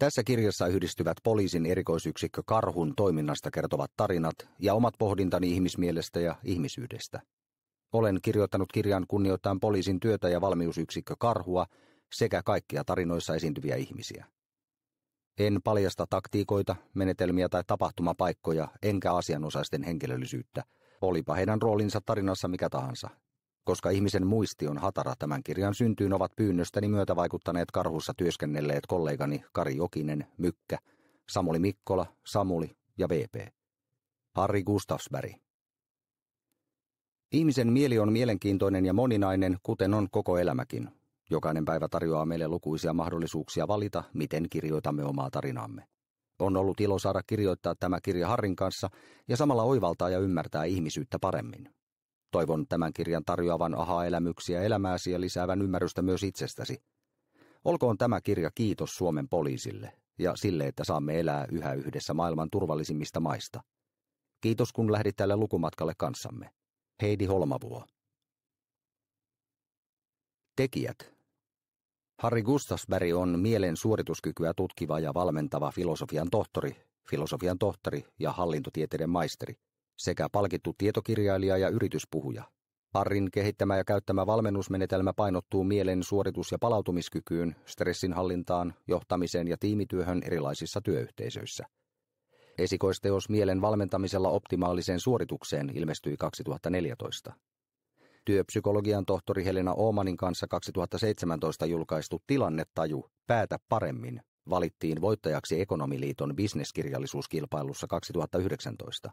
Tässä kirjassa yhdistyvät poliisin erikoisyksikkö Karhun toiminnasta kertovat tarinat ja omat pohdintani ihmismielestä ja ihmisyydestä. Olen kirjoittanut kirjan kunnioittain poliisin työtä ja valmiusyksikkö Karhua sekä kaikkia tarinoissa esiintyviä ihmisiä. En paljasta taktiikoita, menetelmiä tai tapahtumapaikkoja enkä asianosaisten henkilöllisyyttä, olipa heidän roolinsa tarinassa mikä tahansa, koska ihmisen muisti on hatara, tämän kirjan syntyyn ovat pyynnöstäni myötä vaikuttaneet karhussa työskennelleet kollegani Kari Jokinen, Mykkä, Samuli Mikkola, Samuli ja VP. Harri Gustafsberg. Ihmisen mieli on mielenkiintoinen ja moninainen, kuten on koko elämäkin. Jokainen päivä tarjoaa meille lukuisia mahdollisuuksia valita, miten kirjoitamme omaa tarinaamme. On ollut ilo saada kirjoittaa tämä kirja Harrin kanssa ja samalla oivaltaa ja ymmärtää ihmisyyttä paremmin. Toivon tämän kirjan tarjoavan aha-elämyksiä elämääsi ja lisäävän ymmärrystä myös itsestäsi. Olkoon tämä kirja kiitos Suomen poliisille ja sille, että saamme elää yhä yhdessä maailman turvallisimmista maista. Kiitos kun lähdit tälle lukumatkalle kanssamme. Heidi Holmavuo. Tekijät. Harry Gustasberg on mielen suorituskykyä tutkiva ja valmentava filosofian tohtori, filosofian tohtori ja hallintotieteiden maisteri – sekä palkittu tietokirjailija ja yrityspuhuja. Arrin kehittämä ja käyttämä valmennusmenetelmä painottuu mielen suoritus- ja palautumiskykyyn, stressinhallintaan, johtamiseen ja tiimityöhön erilaisissa työyhteisöissä. Esikoisteos mielen valmentamisella optimaaliseen suoritukseen ilmestyi 2014. Työpsykologian tohtori Helena Oomanin kanssa 2017 julkaistu Tilannetaju, päätä paremmin, valittiin voittajaksi Ekonomiliiton bisneskirjallisuuskilpailussa 2019.